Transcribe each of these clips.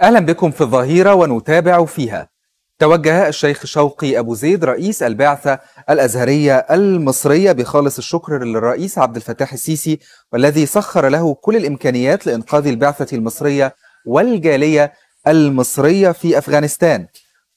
أهلا بكم في الظهيرة ونتابع فيها توجه الشيخ شوقي أبو زيد رئيس البعثة الأزهرية المصرية بخالص الشكر للرئيس عبد الفتاح السيسي والذي سخر له كل الإمكانيات لإنقاذ البعثة المصرية والجالية المصرية في أفغانستان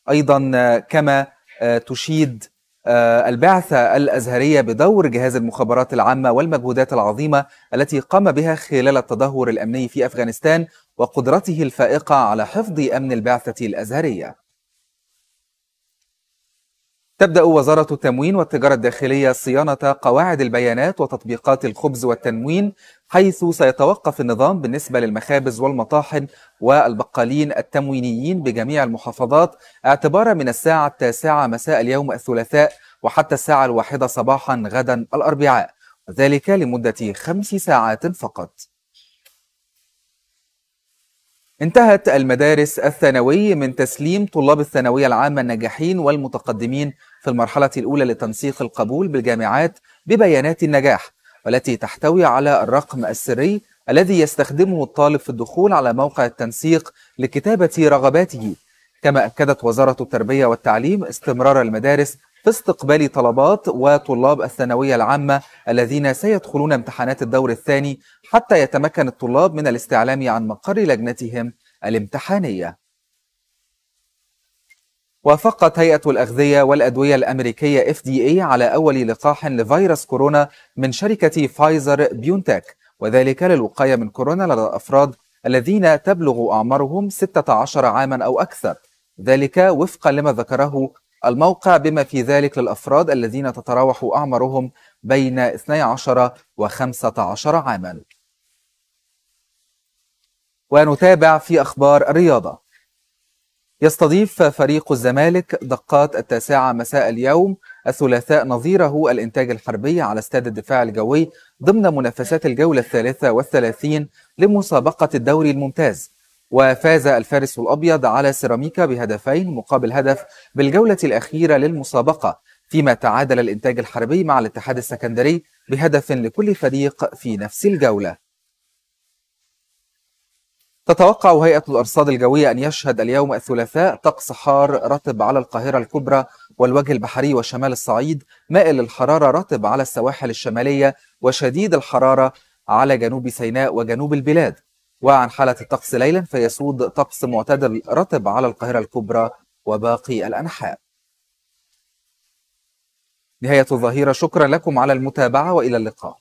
أيضا آه، كما آه، تشيد آه، البعثة الأزهرية بدور جهاز المخابرات العامة والمجهودات العظيمة التي قام بها خلال التدهور الأمني في أفغانستان وقدرته الفائقة على حفظ أمن البعثة الأزهرية تبدأ وزارة التموين والتجارة الداخلية صيانة قواعد البيانات وتطبيقات الخبز والتموين حيث سيتوقف النظام بالنسبة للمخابز والمطاحن والبقالين التموينيين بجميع المحافظات اعتبارا من الساعة التاسعة مساء اليوم الثلاثاء وحتى الساعة الواحدة صباحا غدا الأربعاء وذلك لمدة خمس ساعات فقط انتهت المدارس الثانوي من تسليم طلاب الثانوية العامة الناجحين والمتقدمين في المرحلة الأولى لتنسيق القبول بالجامعات ببيانات النجاح والتي تحتوي على الرقم السري الذي يستخدمه الطالب في الدخول على موقع التنسيق لكتابة رغباته كما أكدت وزارة التربية والتعليم استمرار المدارس في استقبال طلبات وطلاب الثانوية العامة الذين سيدخلون امتحانات الدور الثاني حتى يتمكن الطلاب من الاستعلام عن مقر لجنتهم الامتحانية وافقت هيئة الأغذية والأدوية الأمريكية FDA على أول لقاح لفيروس كورونا من شركة فايزر بيونتك وذلك للوقاية من كورونا لدى الأفراد الذين تبلغ أعمارهم 16 عاما أو أكثر ذلك وفقا لما ذكره الموقع بما في ذلك للأفراد الذين تتراوح أعمارهم بين 12 و 15 عاما ونتابع في أخبار الرياضة يستضيف فريق الزمالك دقات التاسعة مساء اليوم الثلاثاء نظيره الإنتاج الحربي على استاد الدفاع الجوي ضمن منافسات الجولة الثالثة والثلاثين لمسابقة الدوري الممتاز وفاز الفارس الأبيض على سيراميكا بهدفين مقابل هدف بالجولة الأخيرة للمسابقة فيما تعادل الإنتاج الحربي مع الاتحاد السكندري بهدف لكل فريق في نفس الجولة تتوقع هيئة الأرصاد الجوية أن يشهد اليوم الثلاثاء طقس حار رطب على القاهرة الكبرى والوجه البحري وشمال الصعيد مائل الحرارة رطب على السواحل الشمالية وشديد الحرارة على جنوب سيناء وجنوب البلاد وعن حالة الطقس ليلا فيسود طقس معتدل رطب على القاهرة الكبرى وباقي الأنحاء نهاية الظهيرة شكرا لكم على المتابعة وإلى اللقاء